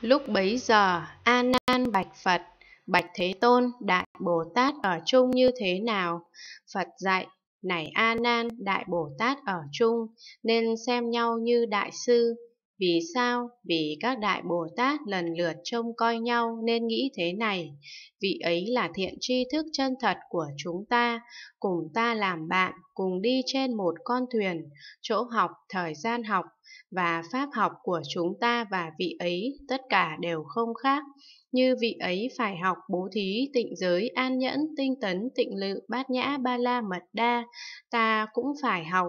Lúc bấy giờ, A Nan bạch Phật, bạch Thế Tôn, Đại Bồ Tát ở chung như thế nào? Phật dạy, này A Nan, Đại Bồ Tát ở chung, nên xem nhau như đại sư, vì sao? Vì các đại Bồ Tát lần lượt trông coi nhau nên nghĩ thế này. Vị ấy là thiện tri thức chân thật của chúng ta, cùng ta làm bạn, cùng đi trên một con thuyền, chỗ học, thời gian học và pháp học của chúng ta và vị ấy tất cả đều không khác. Như vị ấy phải học bố thí, tịnh giới, an nhẫn, tinh tấn, tịnh lự, bát nhã, ba la mật đa, ta cũng phải học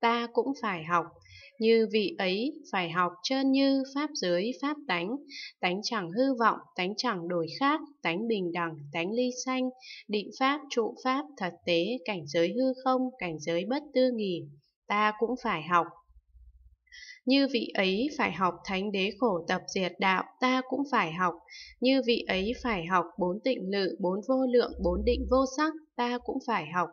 ta cũng phải học, như vị ấy phải học trơn như pháp giới pháp tánh, tánh chẳng hư vọng, tánh chẳng đổi khác, tánh bình đẳng, tánh ly sanh, định pháp, trụ pháp, thật tế, cảnh giới hư không, cảnh giới bất tư nghỉ. Ta cũng phải học, như vị ấy phải học thánh đế khổ tập diệt đạo, ta cũng phải học. Như vị ấy phải học bốn tịnh lự, bốn vô lượng, bốn định vô sắc, ta cũng phải học.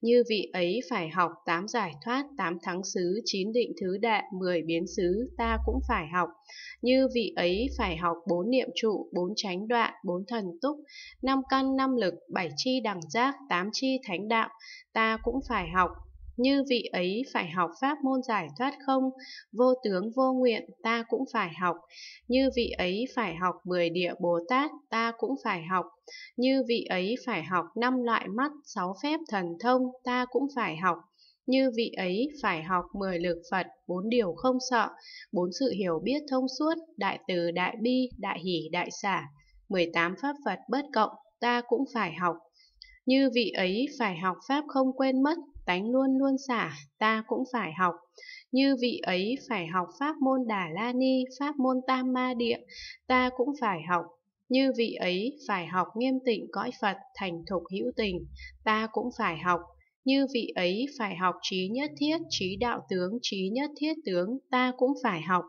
Như vị ấy phải học tám giải thoát, tám thắng xứ, chín định thứ đệ, mười biến xứ, ta cũng phải học. Như vị ấy phải học bốn niệm trụ, bốn chánh đoạn, bốn thần túc, năm căn năm lực, bảy chi đẳng giác, tám chi thánh đạo, ta cũng phải học như vị ấy phải học pháp môn giải thoát không, vô tướng vô nguyện ta cũng phải học, như vị ấy phải học mười địa Bồ Tát ta cũng phải học, như vị ấy phải học năm loại mắt, sáu phép thần thông ta cũng phải học, như vị ấy phải học mười lực Phật, bốn điều không sợ, bốn sự hiểu biết thông suốt, đại từ đại bi, đại hỷ đại xả, mười tám pháp Phật bất cộng ta cũng phải học, như vị ấy phải học pháp không quên mất, tánh luôn luôn xả, ta cũng phải học. Như vị ấy phải học pháp môn Đà La Ni, pháp môn Tam Ma Địa, ta cũng phải học. Như vị ấy phải học nghiêm tịnh cõi Phật, thành thục hữu tình, ta cũng phải học. Như vị ấy phải học trí nhất thiết, trí đạo tướng, trí nhất thiết tướng, ta cũng phải học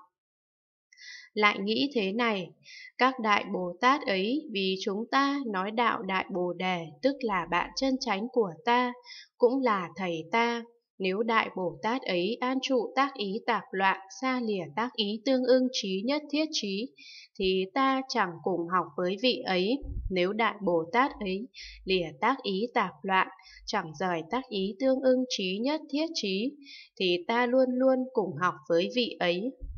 lại nghĩ thế này, các đại Bồ Tát ấy vì chúng ta nói đạo đại Bồ Đề tức là bạn chân chánh của ta, cũng là thầy ta. Nếu đại Bồ Tát ấy an trụ tác ý tạp loạn, xa lìa tác ý tương ưng trí nhất thiết trí, thì ta chẳng cùng học với vị ấy. Nếu đại Bồ Tát ấy lìa tác ý tạp loạn, chẳng rời tác ý tương ưng trí nhất thiết trí, thì ta luôn luôn cùng học với vị ấy.